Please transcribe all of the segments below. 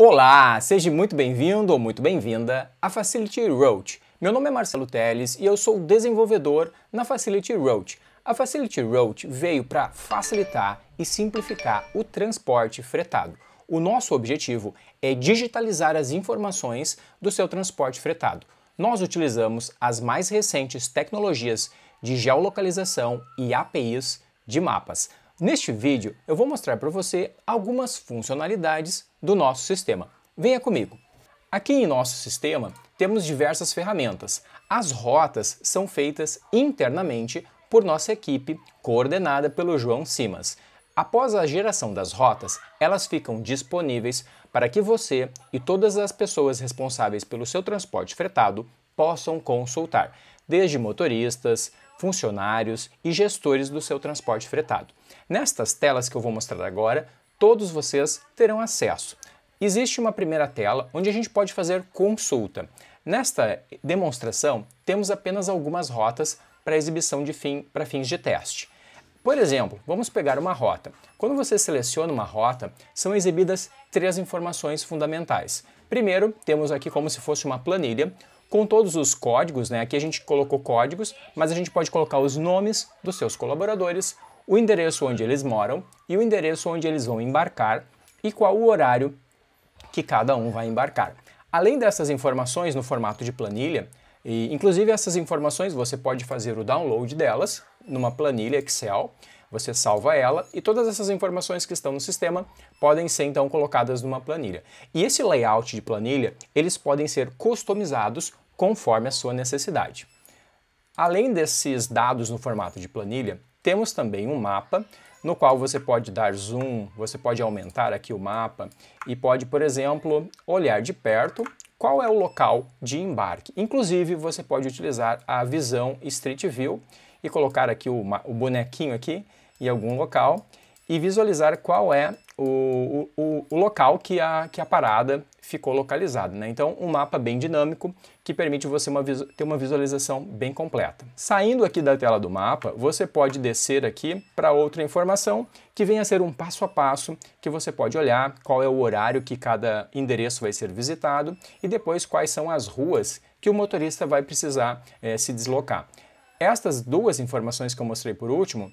Olá, seja muito bem-vindo ou muito bem-vinda à Facility Road. Meu nome é Marcelo Teles e eu sou desenvolvedor na Facility Road. A Facility Road veio para facilitar e simplificar o transporte fretado. O nosso objetivo é digitalizar as informações do seu transporte fretado. Nós utilizamos as mais recentes tecnologias de geolocalização e APIs de mapas. Neste vídeo eu vou mostrar para você algumas funcionalidades do nosso sistema. Venha comigo! Aqui em nosso sistema temos diversas ferramentas. As rotas são feitas internamente por nossa equipe, coordenada pelo João Simas. Após a geração das rotas, elas ficam disponíveis para que você e todas as pessoas responsáveis pelo seu transporte fretado possam consultar, desde motoristas, funcionários e gestores do seu transporte fretado. Nestas telas que eu vou mostrar agora, todos vocês terão acesso. Existe uma primeira tela onde a gente pode fazer consulta. Nesta demonstração, temos apenas algumas rotas para exibição de fim para fins de teste. Por exemplo, vamos pegar uma rota. Quando você seleciona uma rota, são exibidas três informações fundamentais. Primeiro, temos aqui como se fosse uma planilha com todos os códigos, né? Aqui a gente colocou códigos, mas a gente pode colocar os nomes dos seus colaboradores, o endereço onde eles moram e o endereço onde eles vão embarcar e qual o horário que cada um vai embarcar. Além dessas informações no formato de planilha, e inclusive essas informações você pode fazer o download delas numa planilha Excel, você salva ela e todas essas informações que estão no sistema podem ser então colocadas numa planilha. E esse layout de planilha, eles podem ser customizados conforme a sua necessidade. Além desses dados no formato de planilha, temos também um mapa no qual você pode dar zoom, você pode aumentar aqui o mapa e pode, por exemplo, olhar de perto qual é o local de embarque. Inclusive, você pode utilizar a visão Street View e colocar aqui o, o bonequinho aqui em algum local e visualizar qual é o, o, o, local que a, que a parada ficou localizada. Né? Então, um mapa bem dinâmico que permite você uma, ter uma visualização bem completa. Saindo aqui da tela do mapa, você pode descer aqui para outra informação que vem a ser um passo a passo que você pode olhar qual é o horário que cada endereço vai ser visitado e depois quais são as ruas que o motorista vai precisar é, se deslocar. Estas duas informações que eu mostrei por último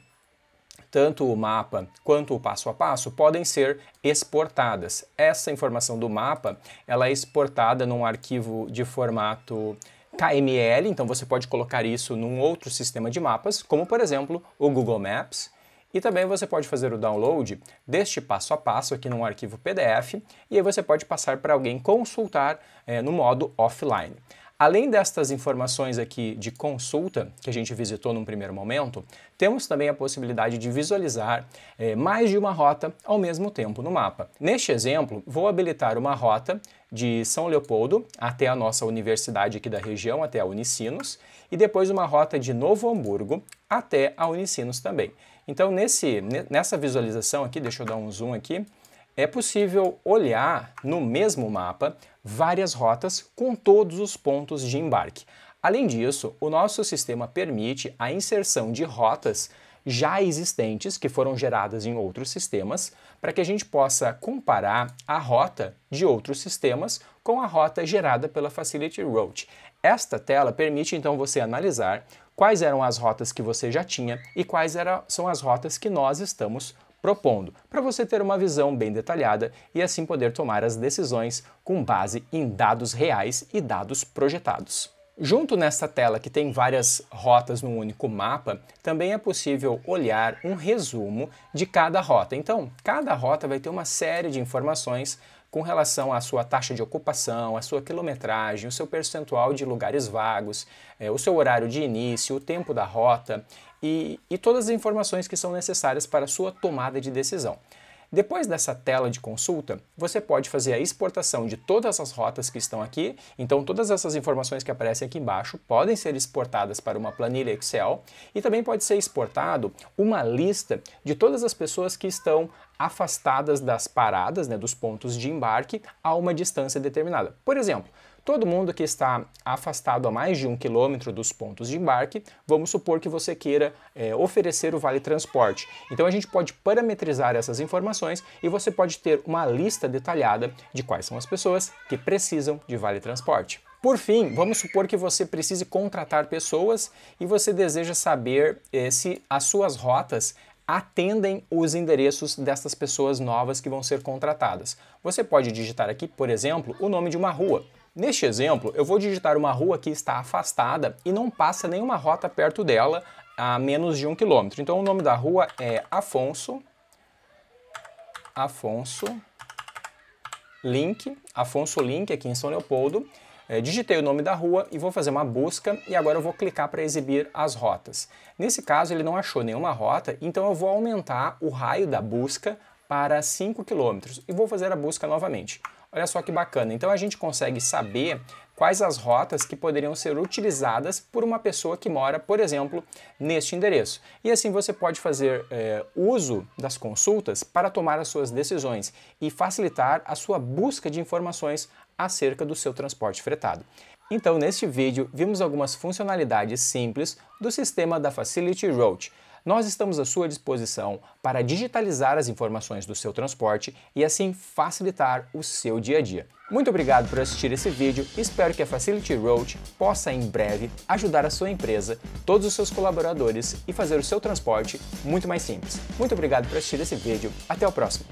tanto o mapa quanto o passo a passo podem ser exportadas. Essa informação do mapa, ela é exportada num arquivo de formato KML, então você pode colocar isso num outro sistema de mapas, como por exemplo o Google Maps, e também você pode fazer o download deste passo a passo aqui num arquivo PDF, e aí você pode passar para alguém consultar é, no modo offline. Além destas informações aqui de consulta, que a gente visitou num primeiro momento, temos também a possibilidade de visualizar eh, mais de uma rota ao mesmo tempo no mapa. Neste exemplo, vou habilitar uma rota de São Leopoldo até a nossa universidade aqui da região, até a Unicinos, e depois uma rota de Novo Hamburgo até a Unicinos também. Então, nesse, nessa visualização aqui, deixa eu dar um zoom aqui, é possível olhar no mesmo mapa várias rotas com todos os pontos de embarque. Além disso, o nosso sistema permite a inserção de rotas já existentes que foram geradas em outros sistemas, para que a gente possa comparar a rota de outros sistemas com a rota gerada pela Facility Road. Esta tela permite então você analisar quais eram as rotas que você já tinha e quais são as rotas que nós estamos propondo, para você ter uma visão bem detalhada e assim poder tomar as decisões com base em dados reais e dados projetados. Junto nesta tela que tem várias rotas num único mapa, também é possível olhar um resumo de cada rota. Então, cada rota vai ter uma série de informações com relação à sua taxa de ocupação, à sua quilometragem, o seu percentual de lugares vagos, é, o seu horário de início, o tempo da rota e, e todas as informações que são necessárias para a sua tomada de decisão. Depois dessa tela de consulta, você pode fazer a exportação de todas as rotas que estão aqui. Então, todas essas informações que aparecem aqui embaixo podem ser exportadas para uma planilha Excel e também pode ser exportado uma lista de todas as pessoas que estão afastadas das paradas, né, dos pontos de embarque, a uma distância determinada. Por exemplo, Todo mundo que está afastado a mais de um quilômetro dos pontos de embarque, vamos supor que você queira é, oferecer o vale transporte. Então a gente pode parametrizar essas informações e você pode ter uma lista detalhada de quais são as pessoas que precisam de vale transporte. Por fim, vamos supor que você precise contratar pessoas e você deseja saber é, se as suas rotas atendem os endereços dessas pessoas novas que vão ser contratadas. Você pode digitar aqui, por exemplo, o nome de uma rua. Neste exemplo, eu vou digitar uma rua que está afastada e não passa nenhuma rota perto dela a menos de um quilômetro. Então o nome da rua é Afonso, Afonso Link, Afonso Link aqui em São Leopoldo. É, digitei o nome da rua e vou fazer uma busca e agora eu vou clicar para exibir as rotas. Nesse caso ele não achou nenhuma rota, então eu vou aumentar o raio da busca para 5 km e vou fazer a busca novamente. Olha só que bacana. Então a gente consegue saber quais as rotas que poderiam ser utilizadas por uma pessoa que mora, por exemplo, neste endereço. E assim você pode fazer é, uso das consultas para tomar as suas decisões e facilitar a sua busca de informações acerca do seu transporte fretado. Então, neste vídeo, vimos algumas funcionalidades simples do sistema da Facility Road. Nós estamos à sua disposição para digitalizar as informações do seu transporte e assim facilitar o seu dia a dia. Muito obrigado por assistir esse vídeo, espero que a Facility Road possa em breve ajudar a sua empresa, todos os seus colaboradores e fazer o seu transporte muito mais simples. Muito obrigado por assistir esse vídeo, até o próximo!